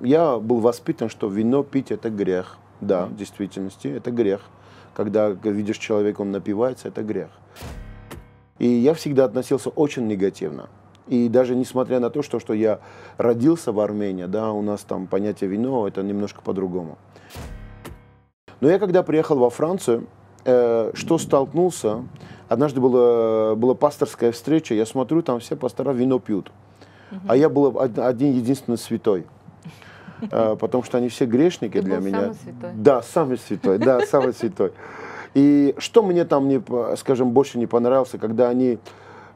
Я был воспитан, что вино пить это грех. Да, в действительности это грех. Когда видишь человека, он напивается, это грех. И я всегда относился очень негативно. И даже несмотря на то, что, что я родился в Армении, да, у нас там понятие вино, это немножко по-другому. Но я когда приехал во Францию, э, что столкнулся, однажды была, была пасторская встреча, я смотрю, там все пастора вино пьют. Uh-huh. А я был один единственный святой – а, потому что они все грешники Ты для был меня. Самый святой. Да, самый святой, да, самый святой. И что мне там, не, скажем, больше не понравилось, когда они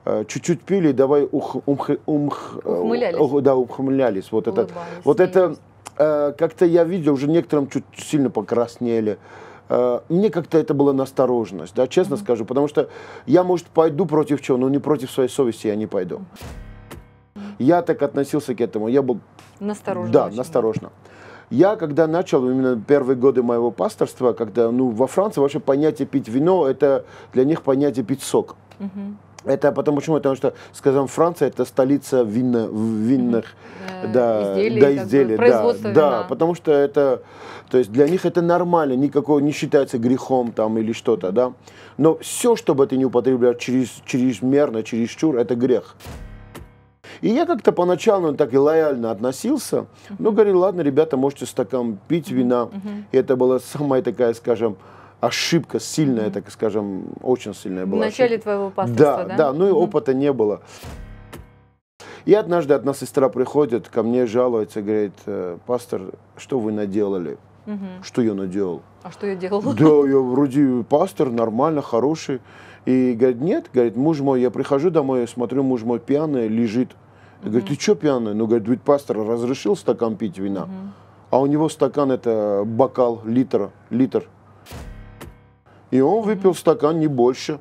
э, чуть-чуть пили, давай ух, умх, умх, э, ухмылялись. Ух, да, ухмылялись. Вот Улыбались, это, вот это э, как-то я видел, уже некоторым чуть сильно покраснели мне как-то это была настороженность, да, честно mm-hmm. скажу, потому что я, может, пойду против чего, но не против своей совести я не пойду. Я так относился к этому. Я был... Насторожно. Да, очень. насторожно. Я, когда начал, именно первые годы моего пасторства, когда, ну, во Франции вообще понятие пить вино, это для них понятие пить сок. Угу. Это потому почему? Потому что, скажем, Франция это столица винно, винных mm да, э, изделий, да, изделий да, вина. да, потому что это, то есть для них это нормально, никакого не считается грехом там или что-то, да. Но все, чтобы ты не употреблял через, чрезмерно, чересчур, это грех. И я как-то поначалу ну, так и лояльно относился, но ну, говорил, ладно, ребята, можете стакан пить вина. И это была самая такая, скажем, ошибка сильная, так скажем, очень сильная была. В начале ошибка. твоего пасторства, да? Да, да, ну и опыта не было. И однажды одна сестра приходит ко мне, жалуется, говорит, «Э, пастор, что вы наделали? Угу. Что я наделал? А что я делал? Да, я вроде пастор, нормально, хороший. И говорит, нет, говорит, муж мой, я прихожу домой, смотрю, муж мой пьяный, лежит я говорю, ты что пьяный? Ну, говорит, ведь пастор разрешил стакан пить вина, а у него стакан это бокал, литр, литр. И он выпил стакан не больше.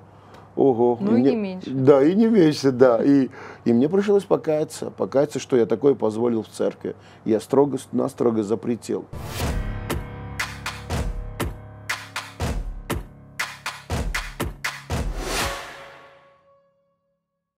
Ого. Ну и, и не меньше. Да, и не меньше, да. И, и мне пришлось покаяться, покаяться, что я такое позволил в церкви. Я строго, настрого запретил.